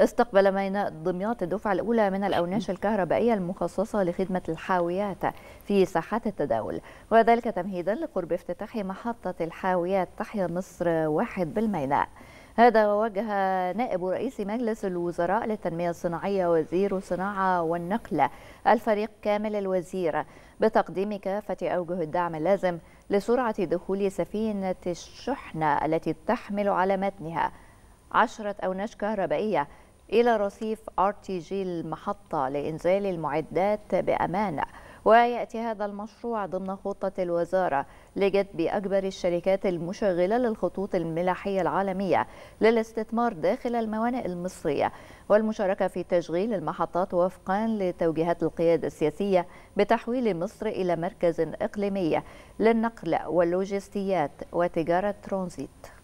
استقبل ميناء دمياط الدفعة الأولى من الأوناش الكهربائية المخصصة لخدمة الحاويات في ساحات التداول وذلك تمهيدا لقرب افتتاح محطة الحاويات تحيا مصر واحد بالميناء هذا ووجه نائب رئيس مجلس الوزراء للتنمية الصناعية وزير الصناعة والنقل الفريق كامل الوزير بتقديم كافة أوجه الدعم اللازم لسرعة دخول سفينة الشحنة التي تحمل على متنها عشرة أوناش كهربائية إلى رصيف ار تي جي المحطة لإنزال المعدات بأمانة ويأتي هذا المشروع ضمن خطة الوزارة لجذب أكبر الشركات المشغلة للخطوط الملاحية العالمية للاستثمار داخل الموانئ المصرية والمشاركة في تشغيل المحطات وفقا لتوجيهات القيادة السياسية بتحويل مصر إلى مركز إقليمي للنقل واللوجستيات وتجارة ترانزيت